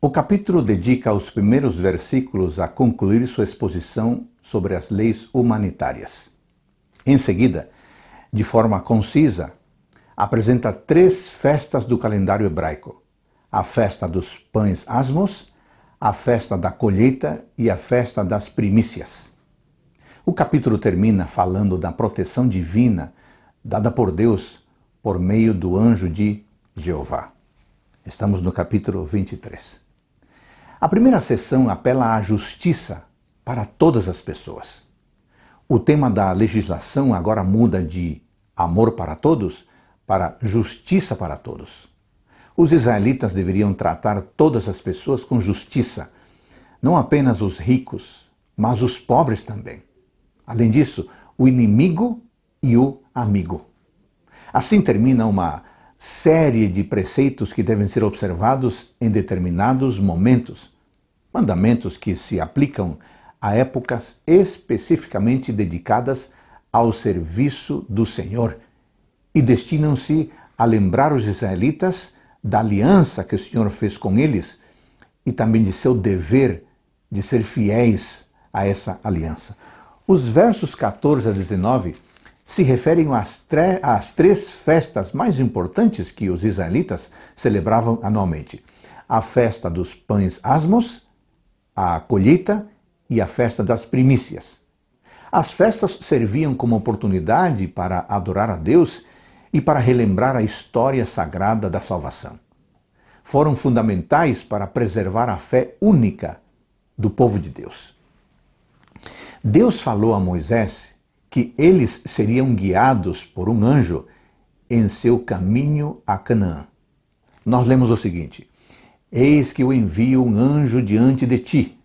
O capítulo dedica os primeiros versículos a concluir sua exposição sobre as leis humanitárias. Em seguida, de forma concisa, apresenta três festas do calendário hebraico: a festa dos pães asmos, a festa da colheita e a festa das primícias. O capítulo termina falando da proteção divina dada por Deus por meio do anjo de Jeová. Estamos no capítulo 23. A primeira sessão apela à justiça para todas as pessoas. O tema da legislação agora muda de amor para todos para justiça para todos. Os israelitas deveriam tratar todas as pessoas com justiça, não apenas os ricos, mas os pobres também. Além disso, o inimigo e o amigo. Assim termina uma série de preceitos que devem ser observados em determinados momentos, mandamentos que se aplicam a épocas especificamente dedicadas ao serviço do Senhor e destinam-se a lembrar os israelitas da aliança que o Senhor fez com eles e também de seu dever de ser fiéis a essa aliança. Os versos 14 a 19 se referem às, às três festas mais importantes que os israelitas celebravam anualmente: a festa dos pães asmos, a colheita e a festa das primícias. As festas serviam como oportunidade para adorar a Deus e para relembrar a história sagrada da salvação. Foram fundamentais para preservar a fé única do povo de Deus. Deus falou a Moisés que eles seriam guiados por um anjo em seu caminho a Canaã. Nós lemos o seguinte: Eis que eu envio um anjo diante de ti,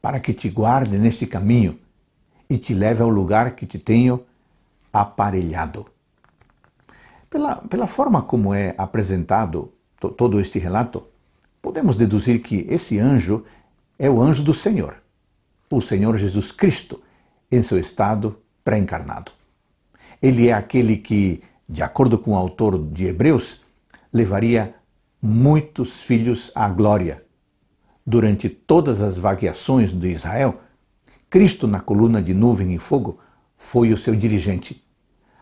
para que te guarde neste caminho e te leve ao lugar que te tenho aparelhado. Pela, pela forma como é apresentado to, todo este relato, podemos deduzir que esse anjo é o anjo do Senhor, o Senhor Jesus Cristo, em seu estado pré-encarnado. Ele é aquele que, de acordo com o autor de Hebreus, levaria muitos filhos à glória. Durante todas as vagueações de Israel, Cristo na coluna de nuvem e fogo foi o seu dirigente.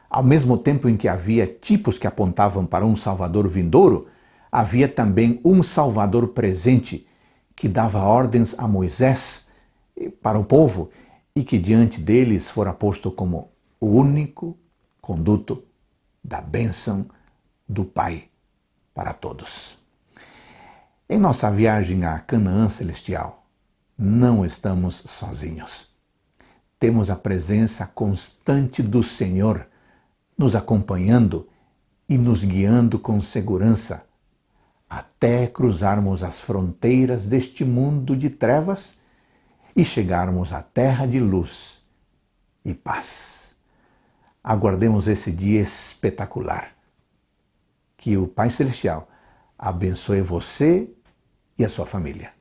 Ao mesmo tempo em que havia tipos que apontavam para um Salvador vindouro, havia também um Salvador presente que dava ordens a Moisés para o povo e que diante deles fora posto como o único conduto da bênção do Pai para todos. Em nossa viagem à Canaã Celestial, não estamos sozinhos. Temos a presença constante do Senhor nos acompanhando e nos guiando com segurança até cruzarmos as fronteiras deste mundo de trevas e chegarmos à terra de luz e paz. Aguardemos esse dia espetacular. Que o Pai Celestial abençoe você e a sua família.